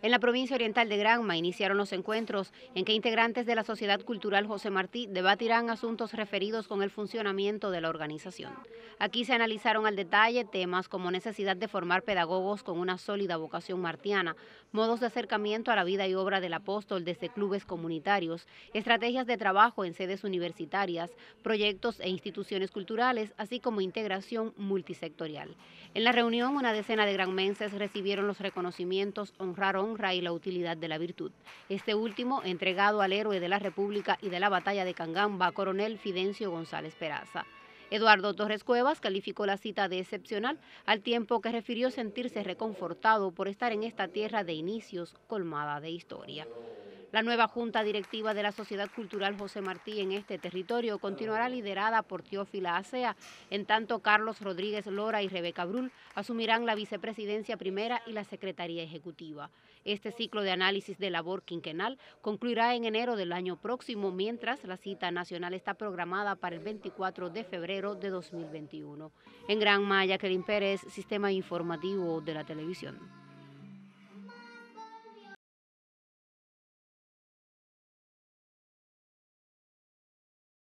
En la provincia oriental de Granma iniciaron los encuentros en que integrantes de la Sociedad Cultural José Martí debatirán asuntos referidos con el funcionamiento de la organización. Aquí se analizaron al detalle temas como necesidad de formar pedagogos con una sólida vocación martiana, modos de acercamiento a la vida y obra del apóstol desde clubes comunitarios, estrategias de trabajo en sedes universitarias, proyectos e instituciones culturales, así como integración multisectorial. En la reunión, una decena de granmenses recibieron los reconocimientos, honraron honra y la utilidad de la virtud. Este último, entregado al héroe de la República y de la batalla de Cangamba, coronel Fidencio González Peraza. Eduardo Torres Cuevas calificó la cita de excepcional al tiempo que refirió sentirse reconfortado por estar en esta tierra de inicios colmada de historia. La nueva Junta Directiva de la Sociedad Cultural José Martí en este territorio continuará oh. liderada por Teófila Acea, en tanto Carlos Rodríguez Lora y Rebeca Brul asumirán la vicepresidencia primera y la secretaría ejecutiva. Este ciclo de análisis de labor quinquenal concluirá en enero del año próximo, mientras la cita nacional está programada para el 24 de febrero de 2021. En Gran Maya, Kerim Pérez, Sistema Informativo de la Televisión.